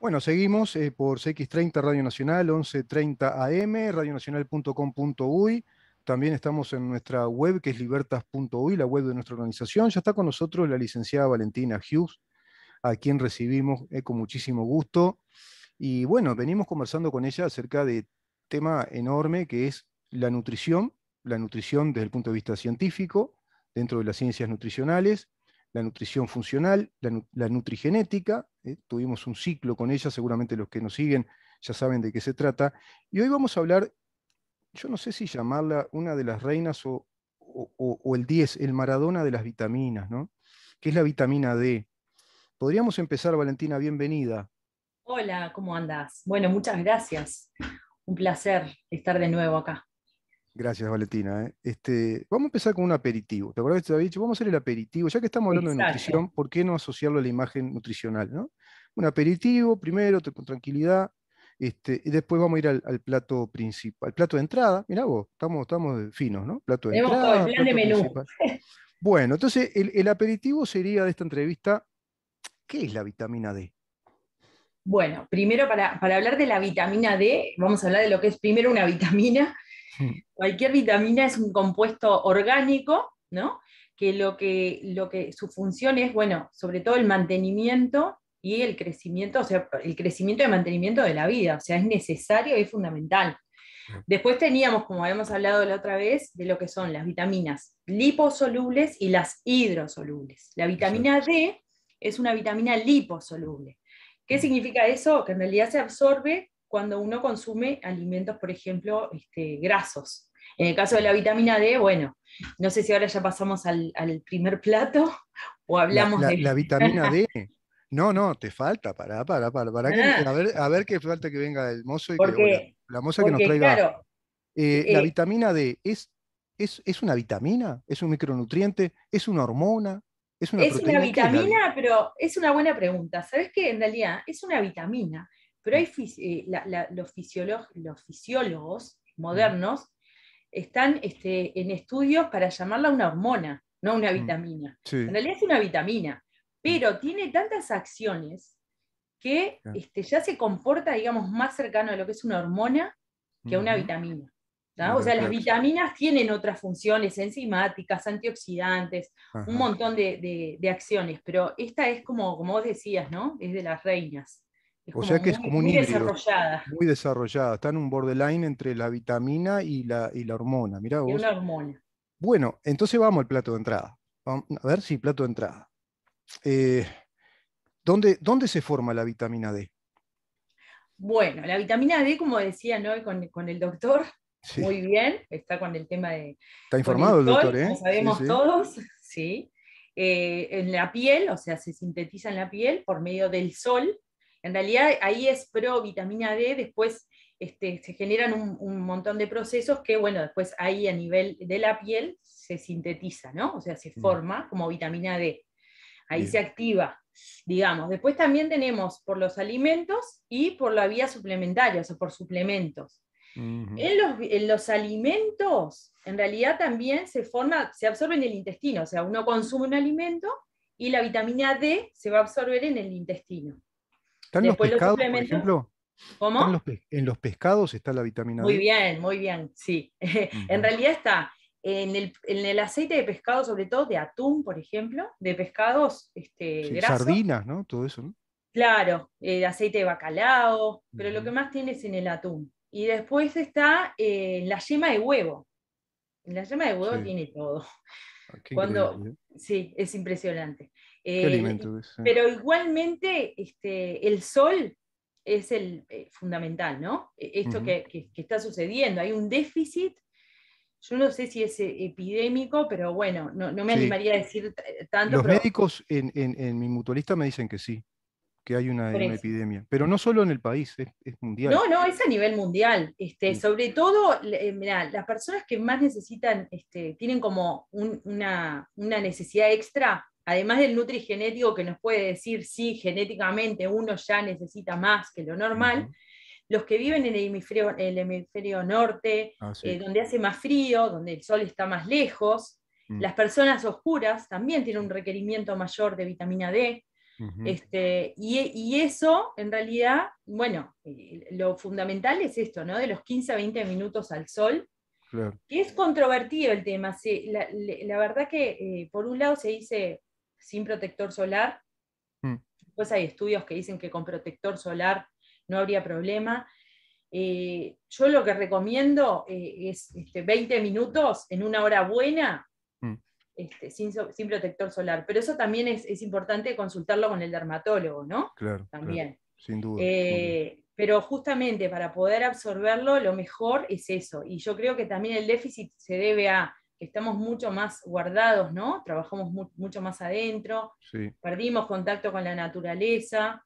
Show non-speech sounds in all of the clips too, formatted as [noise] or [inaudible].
Bueno, seguimos eh, por CX30 Radio Nacional, 1130 AM, radionacional.com.uy. También estamos en nuestra web que es libertas.uy, la web de nuestra organización. Ya está con nosotros la licenciada Valentina Hughes, a quien recibimos eh, con muchísimo gusto. Y bueno, venimos conversando con ella acerca de tema enorme que es la nutrición la nutrición desde el punto de vista científico, dentro de las ciencias nutricionales, la nutrición funcional, la, nutrigenética, eh, tuvimos un ciclo con ella, seguramente los que nos siguen ya saben de qué se trata, y hoy vamos a hablar, yo no sé si llamarla una de las reinas o, el 10, el Maradona de las vitaminas, ¿no? que es la vitamina D. Podríamos empezar, Valentina, bienvenida. Hola, ¿cómo andas Bueno, muchas gracias. Un placer estar de nuevo acá. Gracias, Valentina. ¿eh? Este, vamos a empezar con un aperitivo. ¿Te acuerdas que te este había dicho? Vamos a hacer el aperitivo. Ya que estamos hablando de nutrición, ¿por qué no asociarlo a la imagen nutricional? Un aperitivo, primero, con tranquilidad. Este, y después vamos a ir al, plato principal. Plato de entrada, Mira, vos, estamos, estamos finos, ¿no? Plato de Tenemos entrada, el de menú. Bueno, entonces el, aperitivo sería de esta entrevista, ¿qué es la vitamina D? Bueno, primero para, para, hablar de la vitamina D, vamos a hablar de lo que es primero una vitamina [laughs] Cualquier vitamina es un compuesto orgánico, ¿no? Que lo, que lo que su función es, bueno, sobre todo el mantenimiento y el crecimiento, o sea, el crecimiento y mantenimiento de la vida, o sea, es necesario y fundamental. Después teníamos, como habíamos hablado la otra vez, de lo que son las vitaminas liposolubles y las hidrosolubles. La vitamina D es una vitamina liposoluble. ¿Qué mm. significa eso? Que en realidad se absorbe cuando uno consume alimentos, por ejemplo, este, grasos. En el caso de la vitamina D, bueno, no sé si ahora ya pasamos al, primer plato [laughs] o hablamos de... La vitamina D. No, no, te falta, para, pará, pará. que, ah. a, ver, a ver qué falta que venga el mozo y que, la moza que nos traiga. Eh, la eh, vitamina D, ¿es, es, es una vitamina? ¿Es un micronutriente? ¿Es una hormona? ¿Es una, es una vitamina? Pero es una buena pregunta. ¿Sabes qué? En realidad es una vitamina. Pero eh, los, fisiólogos modernos están este, en estudios para llamarla una hormona, no una mm, vitamina. En realidad es una vitamina, mm. pero tiene tantas acciones que este, ya se comporta, digamos, más cercano a lo que es una hormona que a una vitamina. O sea, las vitaminas tienen otras funciones enzimáticas, antioxidantes, un montón de, acciones, pero esta es como, como vos decías, ¿no? Es de las reinas o sea que es como muy desarrollada. Muy desarrollada. Está en un borderline entre la vitamina y la, hormona. Mira Y una hormona. Bueno, entonces vamos al plato de entrada. a ver si plato de entrada. Eh, ¿dónde, se forma la vitamina D? Bueno, la vitamina D, como decía no con, el doctor, muy bien, está con el tema de... Está informado el doctor, ¿eh? Lo sabemos todos, [laughs] sí. Eh, en la piel, o sea, se sintetiza en la piel por medio del sol, en realidad ahí es pro vitamina D, después este, se generan un, montón de procesos que, bueno, después ahí a nivel de la piel se sintetiza, ¿no? O sea, se mm. forma como vitamina D. Ahí se activa, digamos. Después también tenemos por los alimentos y por la vía suplementaria, o sea, por suplementos. en, los, en, los, alimentos, en realidad también se forma, se absorbe en el intestino, o sea, uno consume un alimento y la vitamina D se va a absorber en el intestino. ¿Están los pescados, ejemplo? en los pescados está la vitamina D. Muy bien, muy bien, sí. [laughs] en realidad está en el, aceite de pescado, sobre todo de atún, por ejemplo, de pescados este, De Sardinas, ¿no? Todo eso, ¿no? Claro, el aceite de bacalao, pero lo que más tiene es en el atún. Y después está en eh, la yema de huevo. la yema de huevo tiene todo. Ah, Cuando, ¿eh? sí, es impresionante. Eh, pero igualmente este, el sol es el eh, fundamental, ¿no? E, esto que, que, está sucediendo, hay un déficit, yo no sé si es eh, epidémico, pero bueno, no, me animaría a decir tanto. Los médicos en, en, mi mutualista me dicen que sí, que hay una, epidemia, pero no solo en el país, es, mundial. No, no, es a nivel mundial. Este, Sobre todo, las personas que más necesitan, este, tienen como una, una necesidad extra, además del nutri genético que nos puede decir si genéticamente uno ya necesita más que lo normal, los que viven en el hemisferio, norte, ah, eh, donde hace más frío, donde el sol está más lejos, mm. las personas oscuras también tienen un requerimiento mayor de vitamina D. este, y, eso, en realidad, bueno, eh, lo fundamental es esto, ¿no? De los 15 a 20 minutos al sol, Que es controvertido el tema. la, verdad que eh, por un lado se dice, sin protector solar. Pues Después hay estudios que dicen que con protector solar no habría problema. Eh, yo lo que recomiendo eh, es 20 este, minutos en una hora buena, mm. este, sin, protector solar. Pero eso también es, importante consultarlo con el dermatólogo, ¿no? Claro. También. Eh, sin duda. Pero justamente para poder absorberlo, lo mejor es eso. Y yo creo que también el déficit se debe a que estamos mucho más guardados, ¿no? Trabajamos mucho más adentro, perdimos contacto con la naturaleza,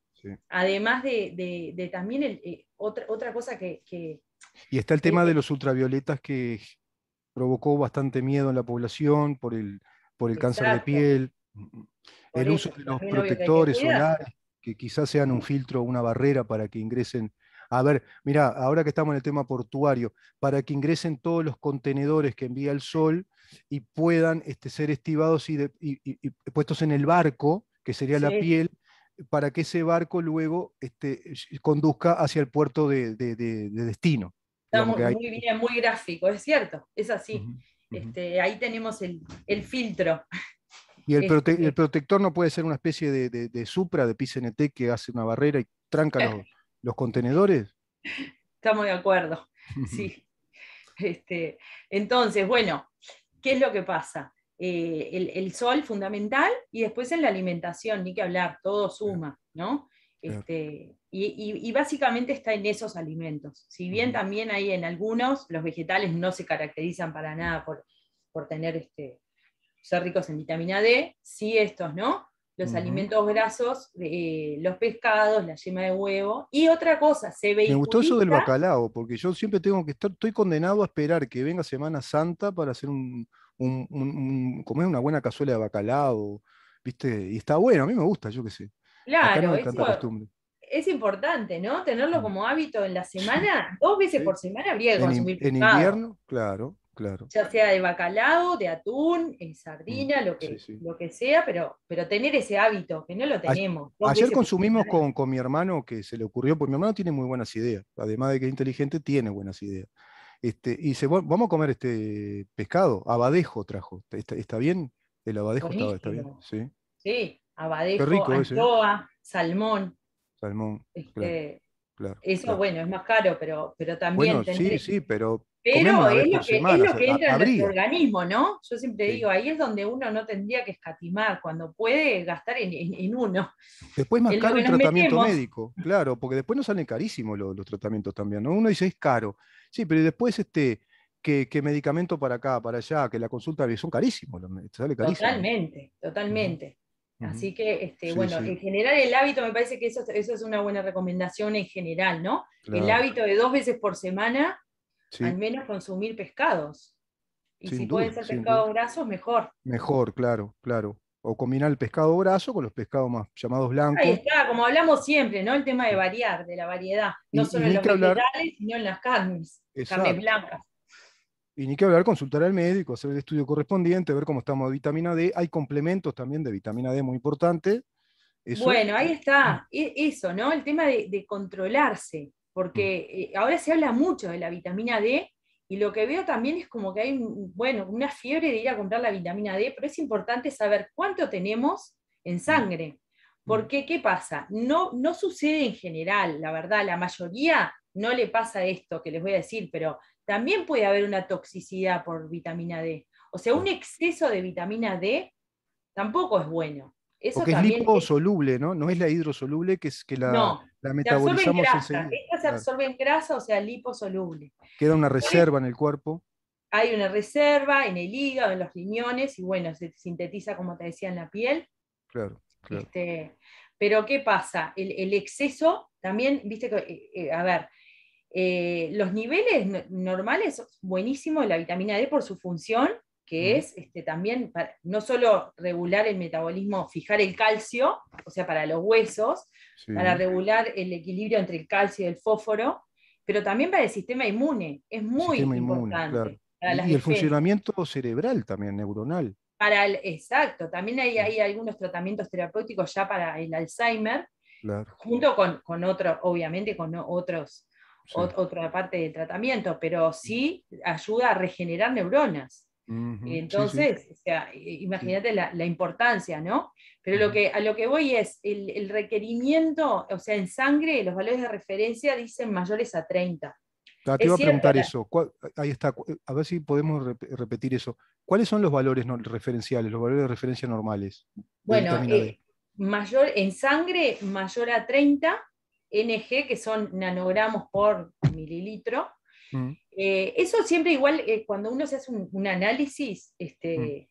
además de, también eh, otra, otra cosa que, y está el tema de los ultravioletas que provocó bastante miedo en la población por el, por el cáncer de piel, el uso de los protectores solares, que quizás sean un filtro una barrera para que ingresen a ver, mira, ahora que estamos en el tema portuario, para que ingresen todos los contenedores que envía el sol y puedan este, ser estivados y, puestos en el barco, que sería la piel, para que ese barco luego este, conduzca hacia el puerto de, destino. Estamos muy bien, muy gráfico, es cierto, es así. Este, ahí tenemos el, filtro. Y el, protector no puede ser una especie de, de, de supra, de PCNT, que hace una barrera y tranca los, [laughs] los contenedores. Estamos de acuerdo, [laughs] sí. Este, entonces, bueno, ¿qué es lo que pasa? Eh, el, sol fundamental y después en la alimentación, ni que hablar, todo suma, ¿no? Este, y, básicamente está en esos alimentos. Si bien también hay en algunos, los vegetales no se caracterizan para nada por, por tener este, ser ricos en vitamina D, sí estos, ¿no? los alimentos grasos, los pescados, la yema de huevo. Y otra cosa, se ve. Me gustó eso del bacalao, porque yo siempre tengo que estar, estoy condenado a esperar que venga Semana Santa para hacer un, comer una buena cazuela de bacalao, ¿viste? Y está bueno, a mí me gusta, yo qué sé. Claro, es importante, ¿no? Tenerlo como hábito en la semana, dos veces por semana habría que en, En invierno, claro. Claro. Ya sea de bacalao, de atún, en eh, mm, sardina, lo, que, lo que sea, pero, pero tener ese hábito, que no lo tenemos. ayer consumimos con, mi hermano, que se le ocurrió, porque mi hermano tiene muy buenas ideas, además de que es inteligente, tiene buenas ideas. Este, y dice, vamos a comer este pescado, abadejo trajo, ¿está, bien? El abadejo está, bien, sí. Sí, abadejo, ¿eh? salmón. Salmón. Este, eso, bueno, es más caro, pero, pero también. Bueno, sí, sí, pero. Pero es lo, que, entra en nuestro organismo, ¿no? Yo siempre digo, ahí es donde uno no tendría que escatimar, cuando puede gastar en, uno. Después más caro el tratamiento médico, claro, porque después no salen carísimos los, tratamientos también, ¿no? Uno dice, es caro. Sí, pero después este, que, medicamento para acá, para allá, que la consulta, son carísimos, sale carísimo. Totalmente, totalmente. Así que, este, bueno, en general el hábito, me parece que eso, eso es una buena recomendación en general, ¿no? El hábito de dos veces por semana, al menos consumir pescados. Y si pueden ser pescados grasos, mejor. Mejor, claro, claro. O combinar el pescado graso con los pescados más llamados blancos. Ahí está, como hablamos siempre, ¿no? El tema de variar, de la variedad, no solo en los sino en las carnes, carnes blancas. Y ni que hablar, consultar al médico, hacer el estudio correspondiente, ver cómo estamos de vitamina D. Hay complementos también de vitamina D muy importante. Bueno, ahí está, e, eso, ¿no? El tema de, controlarse, porque mm. eh, ahora se habla mucho de la vitamina D y lo que veo también es como que hay, bueno, una fiebre de ir a comprar la vitamina D, pero es importante saber cuánto tenemos en mm. sangre. Mm. Porque, ¿qué pasa? No, no sucede en general, la verdad, la mayoría no le pasa esto que les voy a decir, pero también puede haber una toxicidad por vitamina D. O sea, un exceso de vitamina D tampoco es bueno. Eso Porque es liposoluble, ¿no? No es la hidrosoluble, que es que la, no, la metabolizamos enseguida. se se en grasa, o sea, liposoluble. Queda una reserva en el cuerpo. Hay una reserva en el hígado, en los riñones, y bueno, se sintetiza, como te decía, en la piel. Claro, claro. Este, pero ¿qué pasa? El, exceso también, viste que, eh, eh, a ver, eh, los niveles normales buenísimo, la vitamina D por su función, que es este, también no solo regular el metabolismo, fijar el calcio, o sea, para los huesos, para regular el equilibrio entre el calcio y el fósforo, pero también para el sistema inmune. Es muy importante. y el funcionamiento cerebral también, neuronal. Para el, exacto, también hay, algunos tratamientos terapéuticos ya para el Alzheimer, junto con, con otros, obviamente, con otros otra parte del tratamiento, pero sí ayuda a regenerar neuronas. Entonces, imagínate la, importancia, ¿no? Pero lo que, a lo que voy es, el, requerimiento, o sea, en sangre los valores de referencia dicen mayores a 30. te iba a preguntar eso, ahí está, a ver si podemos repetir eso. ¿Cuáles son los valores referenciales, los valores de referencia normales? Bueno, eh, mayor, en sangre mayor a 30 NG, que son nanogramos por mililitro. Mm. Eh, eso siempre igual, eh, cuando uno se hace un, análisis, este, mm.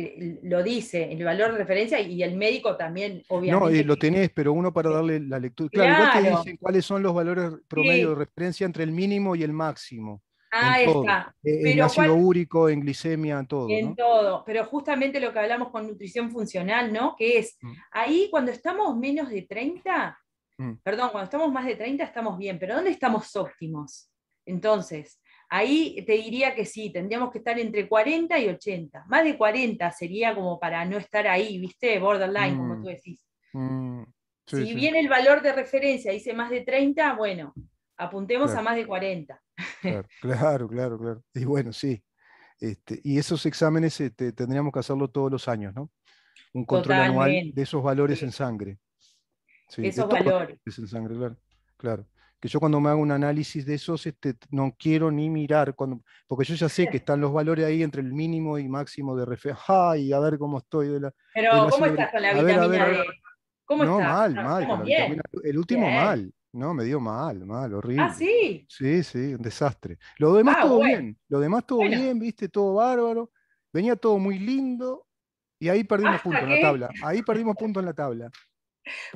eh, lo dice, el valor de referencia y el médico también, obviamente. No, lo tenés, pero uno para darle la lectura. Claro, igual te dicen cuáles son los valores promedio de referencia entre el mínimo y el máximo. Ah, está. E, en ácido úrico, en glicemia, en todo. En todo, pero justamente lo que hablamos con nutrición funcional, ¿no? Que es, mm. ahí cuando estamos menos de 30, Mm. Perdón, cuando estamos más de 30 estamos bien, pero ¿dónde estamos óptimos? Entonces, ahí te diría que sí, tendríamos que estar entre 40 y 80. Más de 40 sería como para no estar ahí, ¿viste? Borderline, como mm. tú decís. Mm. si viene bien el valor de referencia dice más de 30, bueno, apuntemos a más de 40. [laughs] Claro, claro, claro, Y bueno, sí. Este, y esos exámenes este, tendríamos que hacerlo todos los años, ¿no? Un control anual de esos valores en sangre esos valores. sangre, claro. Que yo cuando me hago un análisis de esos, este, no quiero ni mirar, cuando, porque yo ya sé que [laughs] están los valores ahí entre el mínimo y máximo de referencia. y a ver cómo estoy Pero, ¿cómo estás con la vitamina D? no, mal, ah, mal. el último mal. No, me dio mal, mal, ¿Ah, horrible. Ah, sí. Sí, sí, un desastre. Lo demás ah, todo bien, lo demás todo bien, viste, todo bárbaro. Venía todo muy lindo y ahí perdimos puntos en la tabla. Ahí perdimos puntos en la tabla.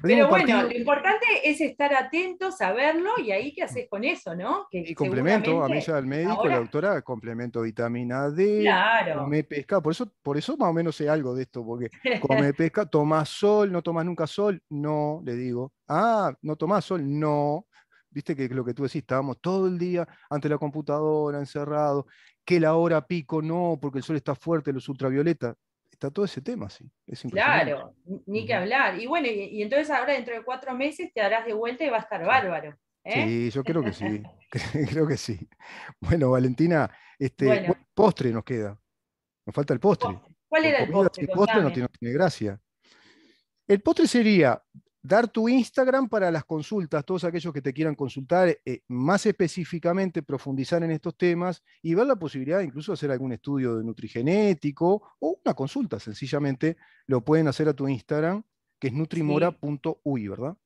Pero bueno, lo importante es estar atento, saberlo y ahí qué haces con eso, ¿no? Que y complemento, a mí ya el médico, la doctora, complemento vitamina D, claro. come pesca, por eso, por eso más o menos sé algo de esto, porque come [laughs] pesca, tomás sol, no tomás nunca sol, no, le digo, ah, no tomás sol, no. Viste que lo que tú decís, estábamos todo el día ante la computadora, encerrado que la hora pico no, porque el sol está fuerte, los ultravioletas está todo ese tema, sí. claro, ni que hablar. Y bueno, y, entonces ahora dentro de cuatro meses te darás de vuelta y va a estar bárbaro. ¿eh? Sí, yo creo que sí. [laughs] [laughs] creo que sí. Bueno, Valentina, este postre nos queda. Nos falta el postre. ¿Cuál era el postre? El postre no tiene gracia. El postre sería dar tu Instagram para las consultas, todos aquellos que te quieran consultar eh, más específicamente, profundizar en estos temas y ver la posibilidad de incluso hacer algún estudio de nutrigenético o una consulta, sencillamente lo pueden hacer a tu Instagram, que es nutrimora.ui, ¿verdad?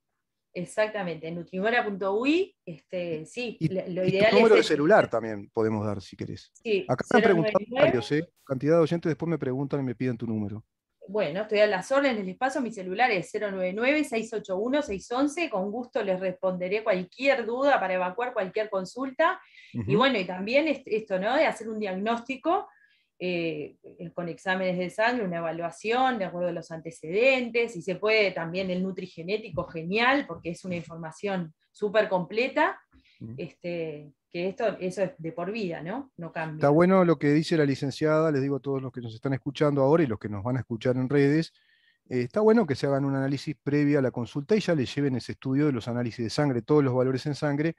Exactamente, nutrimora.ui, este, sí, lo ideal y número de celular también podemos dar si querés. Acá me han varios, ¿eh? cantidad de oyentes después me preguntan y me piden tu número bueno, estoy a las órdenes, del espacio, mi celular es 099-681-611, con gusto les responderé cualquier duda para evacuar cualquier consulta. Y bueno, y también esto, ¿no? De hacer un diagnóstico eh, con exámenes de sangre, una evaluación de acuerdo a los antecedentes, y se puede también el nutrigenético, genial, porque es una información súper completa. este, que esto, eso es de por vida, ¿no? No cambia. Está bueno lo que dice la licenciada, les digo a todos los que nos están escuchando ahora y los que nos van a escuchar en redes, eh, está bueno que se hagan un análisis previo a la consulta y ya les lleven ese estudio de los análisis de sangre, todos los valores en sangre,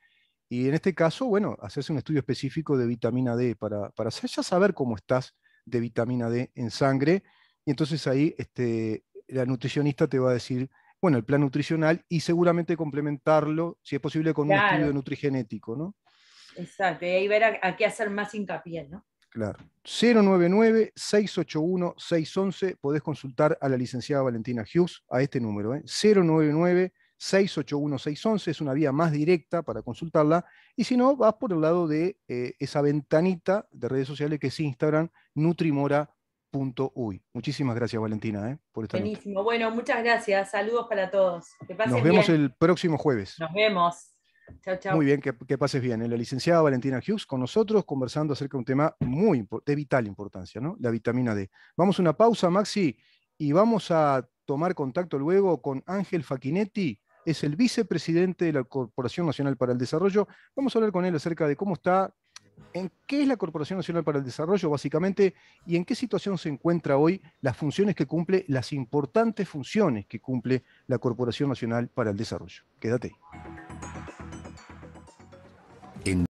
y en este caso, bueno, hacerse un estudio específico de vitamina D para, para ya saber cómo estás de vitamina D en sangre, y entonces ahí este, la nutricionista te va a decir bueno, el plan nutricional y seguramente complementarlo, si es posible, con un estudio nutrigenético, ¿no? Exacto, y ahí ver a, qué hacer más hincapié, ¿no? Claro. 099-681-611. Podés consultar a la licenciada Valentina Hughes a este número. ¿eh? 099-681-611 es una vía más directa para consultarla. Y si no, vas por el lado de eh, esa ventanita de redes sociales que es Instagram, nutrimora.uy. Muchísimas gracias, Valentina, ¿eh? por estar Buenísimo. Bueno, muchas gracias. Saludos para todos. Nos vemos el próximo jueves. Nos vemos. Muy bien, que, pases bien. ¿eh? La licenciada Valentina Hughes con nosotros conversando acerca de un tema muy de vital importancia, ¿no? La vitamina D. Vamos a una pausa, Maxi, y vamos a tomar contacto luego con Ángel Facchinetti, es el vicepresidente de la Corporación Nacional para el Desarrollo. Vamos a hablar con él acerca de cómo está, en qué es la Corporación Nacional para el Desarrollo, básicamente, y en qué situación se encuentra hoy las funciones que cumple, las importantes funciones que cumple la Corporación Nacional para el Desarrollo. Quédate. in